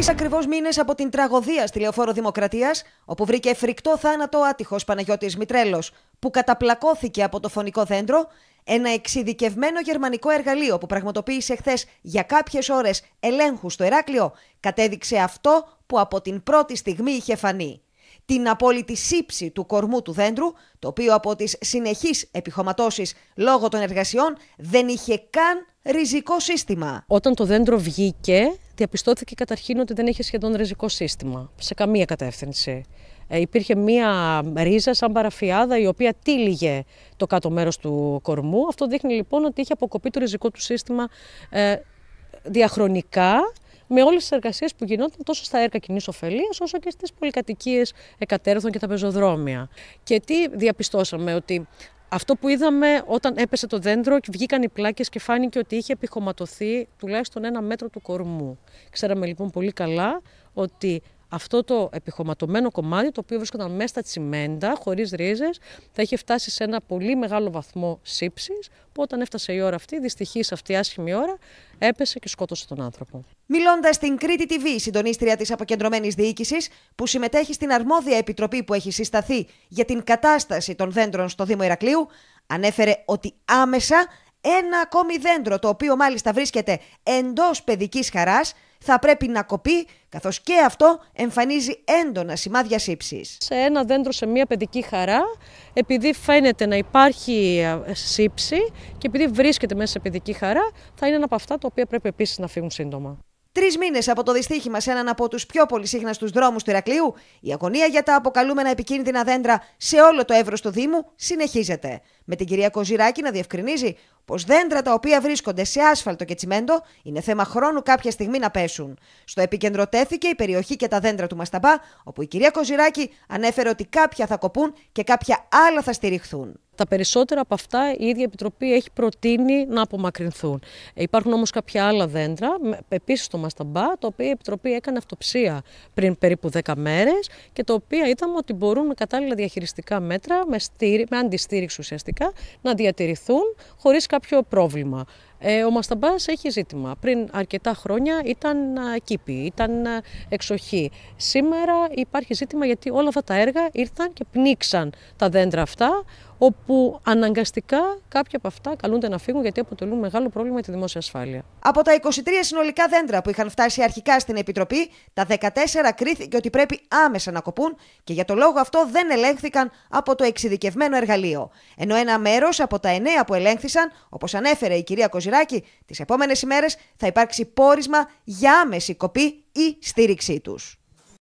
Τρεις ακριβώς μήνες από την τραγωδία στη Λεωφόρο Δημοκρατίας, όπου βρήκε φρικτό θάνατο ο άτυχος Παναγιώτης Μητρέλος, που καταπλακώθηκε από το φωνικό δέντρο, ένα εξειδικευμένο γερμανικό εργαλείο που πραγματοποίησε χθες για κάποιες ώρες ελέγχους στο Εράκλειο, κατέδειξε αυτό που από την πρώτη στιγμή είχε φανεί. Την απόλυτη σύψη του κορμού του δέντρου, το οποίο από τις συνεχείς επιχωματώσεις λόγω των εργασιών δεν είχε καν ριζικό σύστημα. Όταν το δέντρο βγήκε, διαπιστώθηκε καταρχήν ότι δεν είχε σχεδόν ριζικό σύστημα σε καμία κατεύθυνση. Ε, υπήρχε μία ρίζα σαν παραφιάδα η οποία τύλιγε το κάτω μέρος του κορμού. Αυτό δείχνει λοιπόν ότι είχε αποκοπεί το ριζικό του σύστημα ε, διαχρονικά με όλες τις εργασίες που γινόταν τόσο στα έργα κοινής ωφελίας όσο και στις πολυκατοικίες εκατέρωθων και τα πεζοδρόμια. Και τι διαπιστώσαμε ότι αυτό που είδαμε όταν έπεσε το δέντρο, βγήκαν οι πλάκες και φάνηκε ότι είχε επιχωματωθεί τουλάχιστον ένα μέτρο του κορμού. Ξέραμε λοιπόν πολύ καλά ότι αυτό το επιχωματωμένο κομμάτι, το οποίο βρίσκονταν μέσα στα τσιμέντα, χωρίς ρίζες, θα είχε φτάσει σε ένα πολύ μεγάλο βαθμό σύψης, που όταν έφτασε η ώρα αυτή, δυστυχής αυτή η άσχημη ώρα, έπεσε και σκότωσε τον άνθρωπο. Μιλώντας στην Κρήτη TV, συντονίστρια της αποκεντρωμένης διοίκησης, που συμμετέχει στην αρμόδια επιτροπή που έχει συσταθεί για την κατάσταση των δέντρων στο Δήμο Ηρακλείου, ανέφερε ότι άμεσα ένα ακόμη δέντρο, το οποίο μάλιστα βρίσκεται εντός παιδικής χαράς, θα πρέπει να κοπεί, καθώς και αυτό εμφανίζει έντονα σημάδια σύψης. Σε ένα δέντρο σε μια παιδική χαρά, επειδή φαίνεται να υπάρχει σύψη και επειδή βρίσκεται μέσα σε παιδική χαρά, θα είναι ένα από αυτά τα οποία πρέπει επίσης να φύγουν σύντομα. Τρεις μήνες από το δυστύχημα σε έναν από τους πιο πολυσύχναστους δρόμους του Ηρακλείου, η αγωνία για τα αποκαλούμενα επικίνδυνα δέντρα σε όλο το εύρος του Δήμου συνεχίζεται. Με την κυρία Κοζηράκη να διευκρινίζει πως δέντρα τα οποία βρίσκονται σε άσφαλτο και τσιμέντο είναι θέμα χρόνου κάποια στιγμή να πέσουν. Στο επίκεντρο τέθηκε η περιοχή και τα δέντρα του Μασταμπά, όπου η κυρία Κοζηράκη ανέφερε ότι κάποια θα κοπούν και κάποια άλλα θα στηριχθούν. Τα περισσότερα από αυτά η ίδια Επιτροπή έχει προτείνει να απομακρυνθούν. Ε, υπάρχουν όμως κάποια άλλα δέντρα, επίσης στο Μασταμπά, τα οποία η Επιτροπή έκανε αυτοψία πριν περίπου 10 μέρες και τα οποία είδαμε ότι μπορούν με κατάλληλα διαχειριστικά μέτρα, με, στήρι, με αντιστήριξη ουσιαστικά, να διατηρηθούν χωρίς κάποιο πρόβλημα. Ε, ο Μασταμπάς έχει ζήτημα. Πριν αρκετά χρόνια ήταν κήπη, ήταν εξοχή. Σήμερα υπάρχει ζήτημα γιατί όλα αυτά τα έργα ήρθαν και πνίξαν τα δέντρα αυτά όπου αναγκαστικά κάποια από αυτά καλούνται να φύγουν γιατί αποτελούν μεγάλο πρόβλημα για τη δημόσια ασφάλεια. Από τα 23 συνολικά δέντρα που είχαν φτάσει αρχικά στην Επιτροπή, τα 14 κρίθηκε ότι πρέπει άμεσα να κοπούν και για το λόγο αυτό δεν ελέγχθηκαν από το εξειδικευμένο εργαλείο. Ενώ ένα μέρος από τα 9 που ελέγχθησαν, όπως ανέφερε η κυρία Κοζηράκη, τις επόμενες ημέρες θα υπάρξει πόρισμα για άμεση κοπή ή στήριξή τους.